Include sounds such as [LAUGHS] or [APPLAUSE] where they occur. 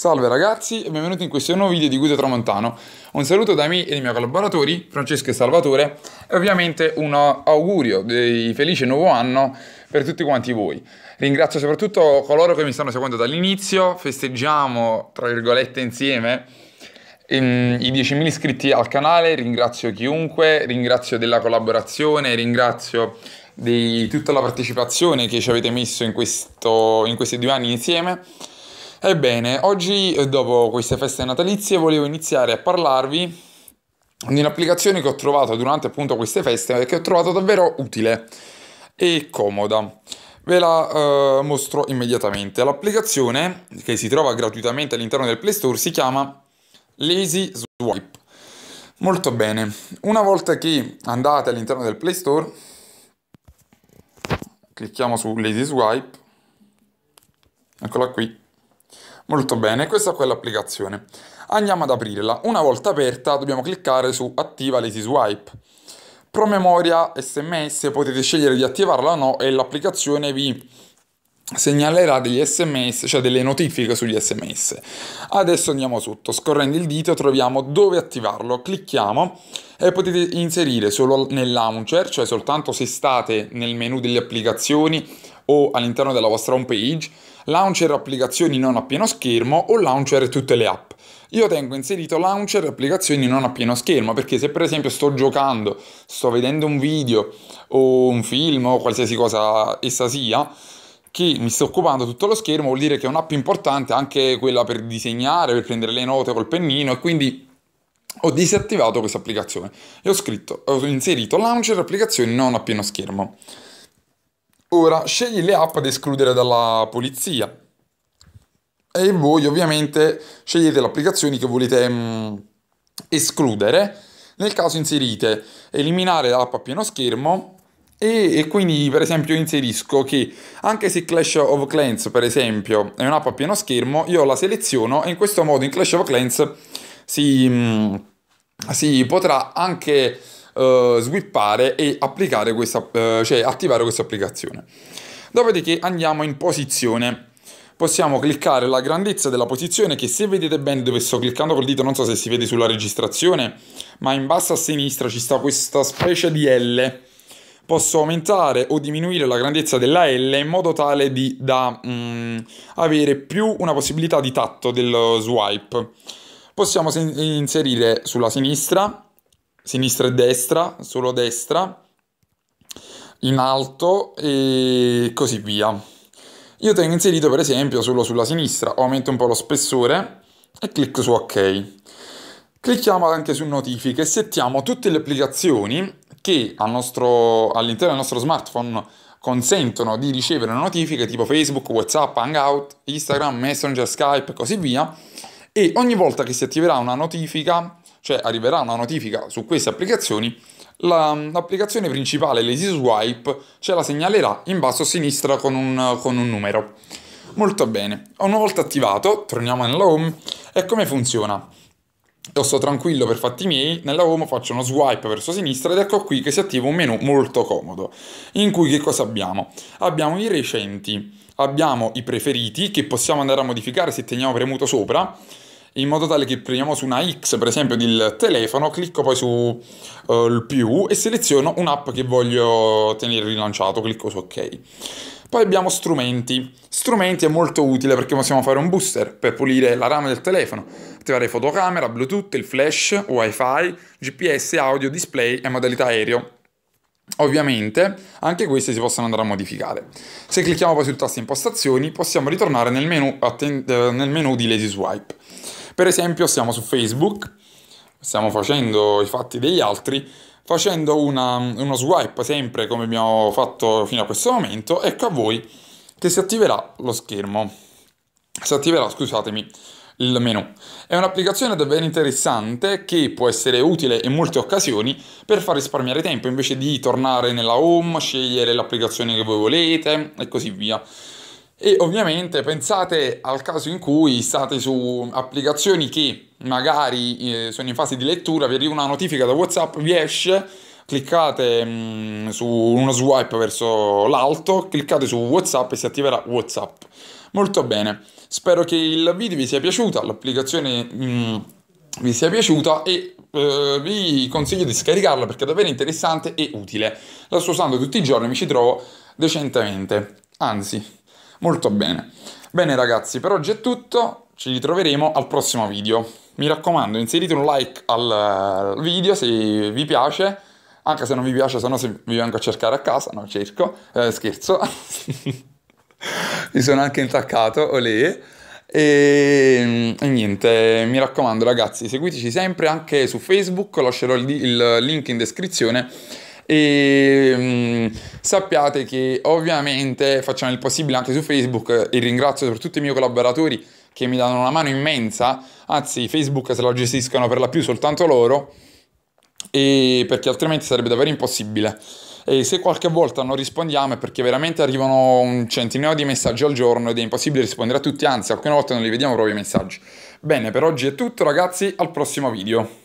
Salve ragazzi e benvenuti in questo nuovo video di Guido Tramontano. Un saluto da me e dai miei collaboratori, Francesco e Salvatore, e ovviamente un augurio di felice nuovo anno per tutti quanti voi. Ringrazio soprattutto coloro che mi stanno seguendo dall'inizio, festeggiamo, tra virgolette, insieme i 10.000 iscritti al canale, ringrazio chiunque, ringrazio della collaborazione, ringrazio di tutta la partecipazione che ci avete messo in, questo, in questi due anni insieme Ebbene, oggi eh, dopo queste feste natalizie volevo iniziare a parlarvi di un'applicazione che ho trovato durante appunto queste feste e che ho trovato davvero utile e comoda. Ve la eh, mostro immediatamente. L'applicazione che si trova gratuitamente all'interno del Play Store si chiama Lazy Swipe. Molto bene. Una volta che andate all'interno del Play Store, clicchiamo su Lazy Swipe. Eccola qui. Molto bene, questa è l'applicazione. Andiamo ad aprirla. Una volta aperta dobbiamo cliccare su attiva l'Easy Swipe. Promemoria SMS potete scegliere di attivarla o no e l'applicazione vi segnalerà degli sms, cioè delle notifiche sugli sms. Adesso andiamo sotto, scorrendo il dito troviamo dove attivarlo, clicchiamo e potete inserire solo nel launcher, cioè soltanto se state nel menu delle applicazioni o all'interno della vostra home page launcher applicazioni non a pieno schermo o launcher tutte le app. Io tengo inserito launcher applicazioni non a pieno schermo perché se per esempio sto giocando, sto vedendo un video o un film o qualsiasi cosa essa sia, che mi sto occupando tutto lo schermo vuol dire che è un'app importante anche quella per disegnare, per prendere le note col pennino e quindi ho disattivato questa applicazione e ho scritto, ho inserito launcher applicazioni non a pieno schermo. Ora scegli le app da escludere dalla polizia e voi ovviamente scegliete le applicazioni che volete mh, mm, escludere. Nel caso inserite eliminare l'app a pieno schermo e, e, quindi per esempio inserisco che anche se Clash of Clans per esempio è un'app a pieno schermo io la seleziono e in questo modo in Clash of Clans si, mh, mm, si potrà anche uh, swippare e applicare questa, uh, cioè attivare questa applicazione. Dopodiché andiamo in posizione possiamo cliccare la grandezza della posizione che se vedete bene dove sto cliccando col dito non so se si vede sulla registrazione ma in basso a sinistra ci sta questa specie di L posso aumentare o diminuire la grandezza della L in modo tale di, da um, avere più una possibilità di tatto del swipe possiamo inserire sulla sinistra sinistra e destra, solo destra, in alto e così via. Io tengo inserito per esempio solo sulla sinistra, aumento un po' lo spessore e clicco su ok. Clicchiamo anche su notifiche e settiamo tutte le applicazioni che nostro, all'interno del nostro smartphone consentono di ricevere notifiche tipo Facebook, Whatsapp, Hangout, Instagram, Messenger, Skype e così via. E ogni volta che si attiverà una notifica cioè arriverà una notifica su queste applicazioni, la, l'applicazione principale, l'Easy Swipe, ce la segnalerà in basso a sinistra con un, con un numero. Molto bene, una volta attivato, torniamo nella home e come funziona? Io sto tranquillo per fatti miei, nella home faccio uno swipe verso sinistra ed ecco qui che si attiva un menu molto comodo, in cui che cosa abbiamo? Abbiamo i recenti, abbiamo i preferiti che possiamo andare a modificare se teniamo premuto sopra, in modo tale che premiamo su una X per esempio del telefono, clicco poi su uh, il più e seleziono un'app che voglio tenere rilanciato, clicco su ok. Poi abbiamo strumenti. Strumenti è molto utile perché possiamo fare un booster per pulire la rama del telefono, attivare fotocamera, Bluetooth, il flash, WiFi, GPS, audio, display e modalità aereo. Ovviamente anche questi si possono andare a modificare. Se clicchiamo poi sul tasto impostazioni possiamo ritornare nel menu, atten- eh, nel menu di Lazy Swipe. Per esempio siamo su Facebook, stiamo facendo i fatti degli altri, facendo una, uno swipe sempre come abbiamo fatto fino a questo momento, ecco a voi che si attiverà lo schermo, si attiverà, scusatemi, il menu. È un'applicazione davvero interessante che può essere utile in molte occasioni per far risparmiare tempo invece di tornare nella home, scegliere l'applicazione che voi volete e così via. E ovviamente pensate al caso in cui state su applicazioni che magari eh, sono in fase di lettura, vi arriva una notifica da WhatsApp, vi esce, cliccate mh, mm, su uno swipe verso l'alto, cliccate su WhatsApp e si attiverà WhatsApp. Molto bene, spero che il video vi sia piaciuto, l'applicazione mh, mm, vi sia piaciuta e eh, vi consiglio di scaricarla perché è davvero interessante e utile. La sto usando tutti i giorni, mi ci trovo decentemente. Anzi, Molto bene. Bene ragazzi, per oggi è tutto, ci ritroveremo al prossimo video. Mi raccomando, inserite un like al video se vi piace, anche se non vi piace, se no se vi vengo a cercare a casa, no, cerco, eh, scherzo. [LAUGHS] mi sono anche intaccato, olè. E, e, niente, mi raccomando ragazzi, seguiteci sempre anche su Facebook, lascerò il, il link in descrizione e mh, mm, sappiate che ovviamente facciamo il possibile anche su Facebook e ringrazio soprattutto i miei collaboratori che mi danno una mano immensa, anzi Facebook se la gestiscono per la più soltanto loro e perché altrimenti sarebbe davvero impossibile. E se qualche volta non rispondiamo è perché veramente arrivano un centinaio di messaggi al giorno ed è impossibile rispondere a tutti, anzi alcune volte non li vediamo proprio i messaggi. Bene, per oggi è tutto ragazzi, al prossimo video.